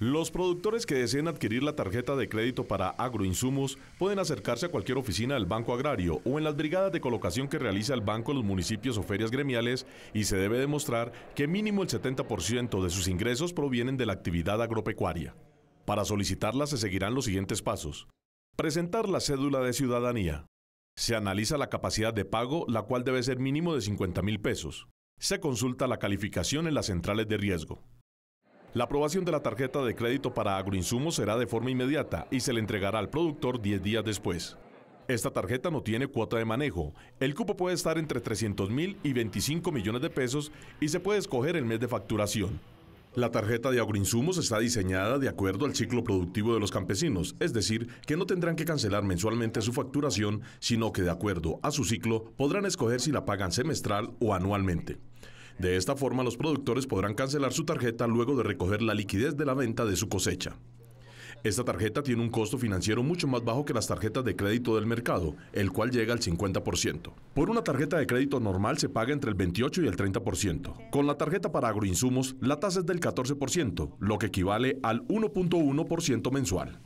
Los productores que deseen adquirir la tarjeta de crédito para agroinsumos pueden acercarse a cualquier oficina del Banco Agrario o en las brigadas de colocación que realiza el banco en los municipios o ferias gremiales y se debe demostrar que mínimo el 70% de sus ingresos provienen de la actividad agropecuaria. Para solicitarla se seguirán los siguientes pasos. Presentar la cédula de ciudadanía. Se analiza la capacidad de pago, la cual debe ser mínimo de 50 mil pesos. Se consulta la calificación en las centrales de riesgo. La aprobación de la tarjeta de crédito para agroinsumos será de forma inmediata y se le entregará al productor 10 días después. Esta tarjeta no tiene cuota de manejo. El cupo puede estar entre 300 y 25 millones de pesos y se puede escoger el mes de facturación. La tarjeta de agroinsumos está diseñada de acuerdo al ciclo productivo de los campesinos, es decir, que no tendrán que cancelar mensualmente su facturación, sino que de acuerdo a su ciclo podrán escoger si la pagan semestral o anualmente. De esta forma, los productores podrán cancelar su tarjeta luego de recoger la liquidez de la venta de su cosecha. Esta tarjeta tiene un costo financiero mucho más bajo que las tarjetas de crédito del mercado, el cual llega al 50%. Por una tarjeta de crédito normal se paga entre el 28 y el 30%. Con la tarjeta para agroinsumos, la tasa es del 14%, lo que equivale al 1.1% mensual.